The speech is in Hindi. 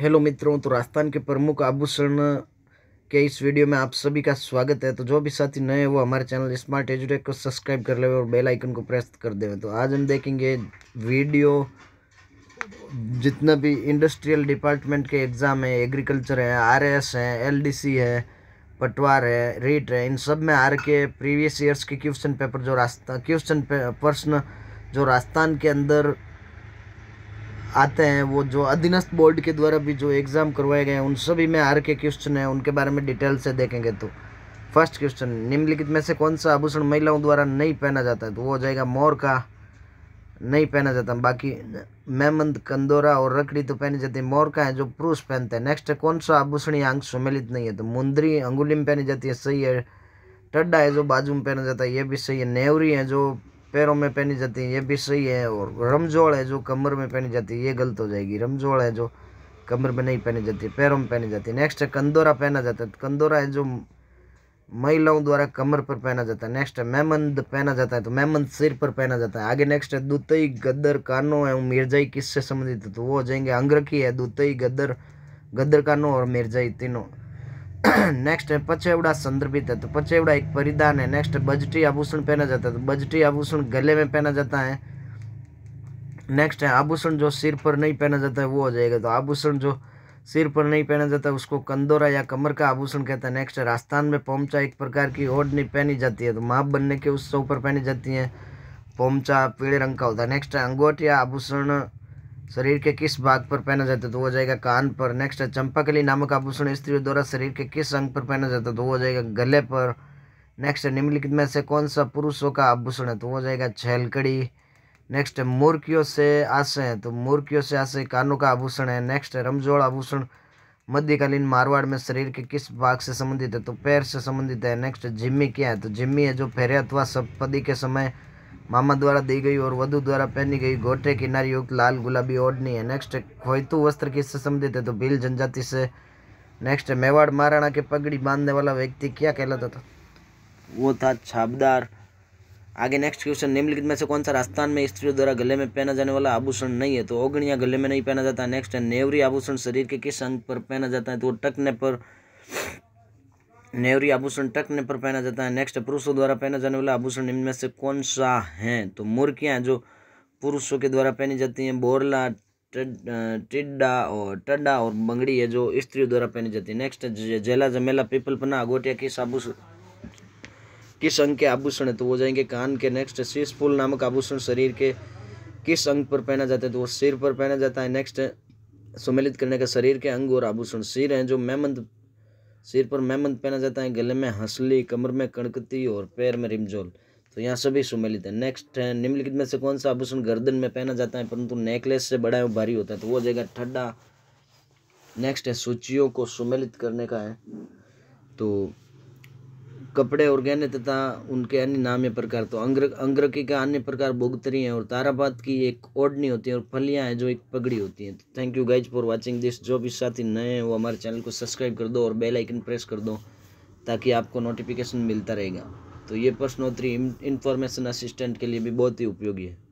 हेलो मित्रों तो राजस्थान के प्रमुख आभूषण के इस वीडियो में आप सभी का स्वागत है तो जो भी साथी नए वो हमारे चैनल स्मार्ट एजुटेक को सब्सक्राइब कर ले और बेल आइकन को प्रेस कर देवे तो आज हम देखेंगे वीडियो जितना भी इंडस्ट्रियल डिपार्टमेंट के एग्ज़ाम है एग्रीकल्चर है आर एस है एल डी सी है पटवार है रीट है इन सब में आर के प्रीवियस ईयर्स के क्वेश्चन पेपर जो रास्ता क्वेश्चन पर्सन जो राजस्थान के अंदर आते हैं वो जो अधीनस्थ बोर्ड के द्वारा भी जो एग्ज़ाम करवाए गए हैं उन सभी में आर के क्वेश्चन हैं उनके बारे में डिटेल से देखेंगे तो फर्स्ट क्वेश्चन निम्नलिखित में से कौन सा आभूषण महिलाओं द्वारा नहीं पहना जाता है तो वो हो जाएगा मोर का नहीं पहना जाता बाकी मेमंद कंदोरा और रकड़ी तो पहनी जाती है मोर का है जो पुरुष पहनते हैं नेक्स्ट कौन सा आभूषणीय अंग सम्मिलित नहीं है तो मुंद्री अंगुली में पहनी जाती है सही है टड्डा है जो बाजू में पहना जाता है ये भी सही है नेवरी है जो पैरों में पहनी जाती है ये भी सही है और रमजोड़ है जो कमर में पहनी जाती है ये गलत हो जाएगी रमजोड़ है जो कमर में नहीं पहनी जाती पैरों में पहनी जाती है नेक्स्ट है कंदोरा पहना जाता है कंदोरा है जो महिलाओं द्वारा कमर पर पहना जाता है नेक्स्ट है मेमंद पहना जाता है तो मेमंद सिर पर पहना जाता है आगे नेक्स्ट है दूतई गद्दर कानो है मिर्जाई किससे संबंधित है तो वो हो जाएंगे अंग्रखी है दुतई गद्दर गद्दर कानो और मिर्जाई तीनों નેક્સ્ટ પચેવડા संदर्भित है तो पचेवड़ा एक परिधान है नेक्स्ट बजटी आभूषण पहना जाता है तो बजटी आभूषण गले में पहना जाता है नेक्स्ट है आभूषण जो सिर पर नहीं पहना जाता है वो हो जाएगा तो आभूषण जो सिर पर नहीं पहना जाता उसको कंदोरा या कमर का आभूषण कहता है नेक्स्ट राजस्थान में पोमचा एक प्रकार की ओढ़नी पहनी जाती है तो माप बनने के उत्सव पर पहनी जाती है पोमचा पीले रंग का होता है नेक्स्ट अंगोट या आभूषण शरीर के किस भाग पर पहना जाता है तो वो हो जाएगा कान पर नेक्स्ट है चंपाकली नामक आभूषण स्त्रियों द्वारा शरीर के किस अंग पर पहना जाता है तो वो हो जाएगा गले पर नेक्स्ट है निम्नलिखित में से कौन सा पुरुषों का आभूषण है तो वो हो जाएगा छैलकड़ी नेक्स्ट है मूर्खियों से आशय है तो मूर्खियों से आशय कानों का आभूषण है नेक्स्ट है रमजोड़ आभूषण मध्यकालीन मारवाड़ में शरीर के किस भाग से संबंधित है तो पैर से संबंधित है नेक्स्ट जिम्मी क्या है तो जिम्मी है जो फेरे अथवा सपदी के समय मामा द्वारा दी गई और वधु द्वारा पहनी गई गोटे किनारी युक्त लाल गुलाबी ओढ़नी है नेक्स्ट खोयतु वस्त्र किससे संबंधित है तो भील जनजाति से नेक्स्ट मेवाड़ महाराणा के पगड़ी बांधने वाला व्यक्ति क्या कहलाता था वो था छापदार आगे नेक्स्ट क्वेश्चन निम्नलिखित में से कौन सा राजस्थान में स्त्रियों द्वारा गले में पहना जाने वाला आभूषण नहीं है तो ओगणिया गले में नहीं पहना जाता नेक्स्ट नेवरी आभूषण शरीर के किस अंग पर पहना जाता है तो टकने पर नेवरी आभूषण टकने पर पहना जाता है नेक्स्ट पुरुषों द्वारा पहना जाने वाला आभूषण इनमें से कौन सा है तो मुर्कियाँ जो पुरुषों के द्वारा पहनी जाती हैं बोरला टिड्डा और टड्डा और बंगड़ी है जो स्त्रियों द्वारा पहनी जाती है नेक्स्ट जेला जमेला पीपल पना गोटिया किस आभूषण किस अंग के आभूषण है तो वो जाएंगे कान के नेक्स्ट शीश फूल नामक आभूषण शरीर के किस अंग पर पहना जाता है तो वो सिर पर पहना जाता है नेक्स्ट सुमेलित करने का शरीर के अंग और आभूषण सिर हैं जो मेमंत सिर पर मेहमद पहना जाता है गले में हंसली कमर में कणकती और पैर में रिमझोल तो यहाँ सभी सुमेलित है नेक्स्ट है निम्नलिखित में से कौन सा आभूषण गर्दन में पहना जाता है परंतु नेकलेस से बड़ा है भारी होता है तो वो जगह ठड्डा नेक्स्ट है सूचियों को सुमेलित करने का है तो कपड़े और गहने तथा उनके अन्य नाम्य प्रकार तो अंग्र अंग्रकी का अन्य प्रकार बोगतरी है और तारापात की एक ओढ़नी होती है और फलियाँ हैं जो एक पगड़ी होती हैं thank you guys for watching this जो भी साथी नए हैं वो हमारे चैनल को सब्सक्राइब कर दो और बेल आइकन प्रेस कर दो ताकि आपको नोटिफिकेशन मिलता रहेगा तो ये प्रश्नोत्तरी इन्फॉर्मेशन असिस्टेंट के लिए भी बहुत ही उपयोगी है